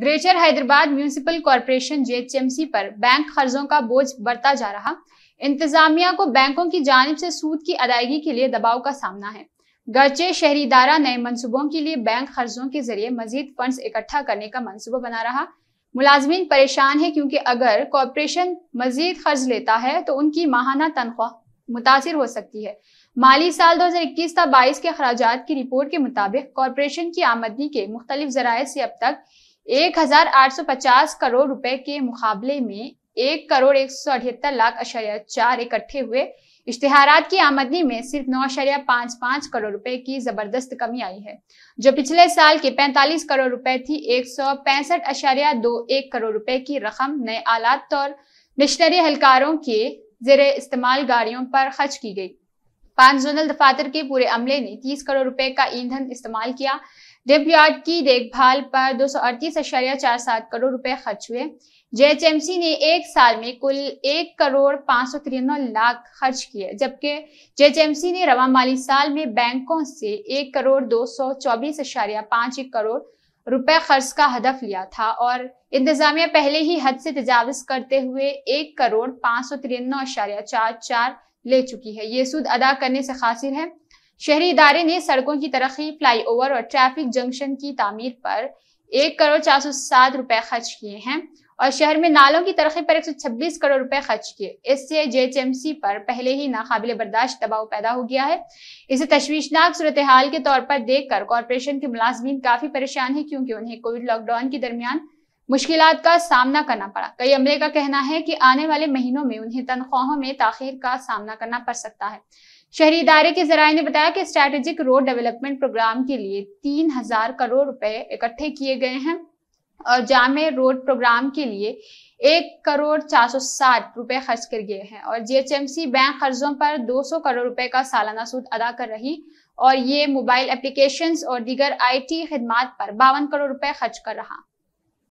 greater Hyderabad municipal corporation JHMC पर bank कर्जों का बोझ बढ़ता जा रहा इंतजामिया को बैंकों की जानब से सूद की अदायगी के लिए दबाव का सामना है गर्चे शहरी इदारा नए मनसूबों के लिए बैंक कर्जों के जरिए मजीद फंड इकट्ठा करने का मनसूबा बना रहा मुलाजमीन परेशान है क्योंकि अगर कॉरपोरेशन मजीद कर्ज लेता है तो उनकी माहाना तनख्वाह मुतासर हो सकती है माली साल 2021 तक बाईस के अखराज की रिपोर्ट के मुताबिक कॉरपोरेशन की आमदनी के मुख्तलिफ जराये से अब तक पचास करोड़ रुपए के मुकाबले में एक करोड़ एक सौ अठहत्तर लाख अशरिया चार इकट्ठे हुए इश्तेहारात की आमदनी में सिर्फ नौ अशरिया पांच पांच करोड़ रुपए की जबरदस्त कमी आई है जो पिछले साल के पैंतालीस करोड़ रुपए थी एक सौ पैंसठ अशरिया दो एक करोड़ रुपए की रकम नए आलात और मिशनरी अहलकारों के जेर इस्तेमाल गाड़ियों पर खर्च की गई पांच जोनल दफातर के पूरे अमले ने 30 करोड़ रुपए का ईंधन इस्तेमाल किया डिप यार्ड की देखभाल पर दो करोड़ रुपए खर्च हुए जेएचएमसी ने एक साल में कुल एक करोड़ पांच सौ तिरानवे लाख खर्च किए जबकि जेएचएमसी ने रवा माली साल में बैंकों से एक करोड़ दो सौ चौबीस अशारिया पांच एक करोड़ रुपए खर्च का हदफ लिया था और इंतजामिया पहले ही हद से तजावज करते हुए एक करोड़ पांच सौ तिरानवे अशारिया चार चार ले चुकी है ये सूद अदा करने से खासिर है शहरी इदारे ने सड़कों की तरक्की फ्लाईओवर और ट्रैफिक जंक्शन की तमीर पर एक करोड़ चार सौ सात रुपए खर्च किए हैं और शहर में नालों की तरक्की पर एक सौ छब्बीस करोड़ रुपए खर्च किए इससे जे एच एम सी पर पहले ही नाकबिल बर्दाश्त दबाव पैदा हो गया है इसे तश्वीशनाक सूरत हाल के तौर पर देखकर कॉरपोरेशन के मुलाजमीन काफी परेशान है क्योंकि उन्हें कोविड लॉकडाउन के दरमियान मुश्किल का सामना करना पड़ा कई अमले का कहना है कि आने वाले महीनों में उन्हें तनख्वाहों में ताखिर का सामना करना पड़ सकता है शहरी इदारे के जराये ने बताया कि स्ट्रैटेजिक रोड डेवलपमेंट प्रोग्राम के लिए तीन हजार करोड़ रुपए इकट्ठे किए गए हैं और जाम रोड प्रोग्राम के लिए एक करोड़ चार सौ साठ रुपए खर्च कर गए हैं और जीएचएमसी बैंक कर्जों पर दो सौ करोड़ रुपए का सालाना सूद अदा कर रही और ये मोबाइल एप्लीकेशन और दीगर टी खिदमात पर बावन करोड़ रुपए खर्च कर रहा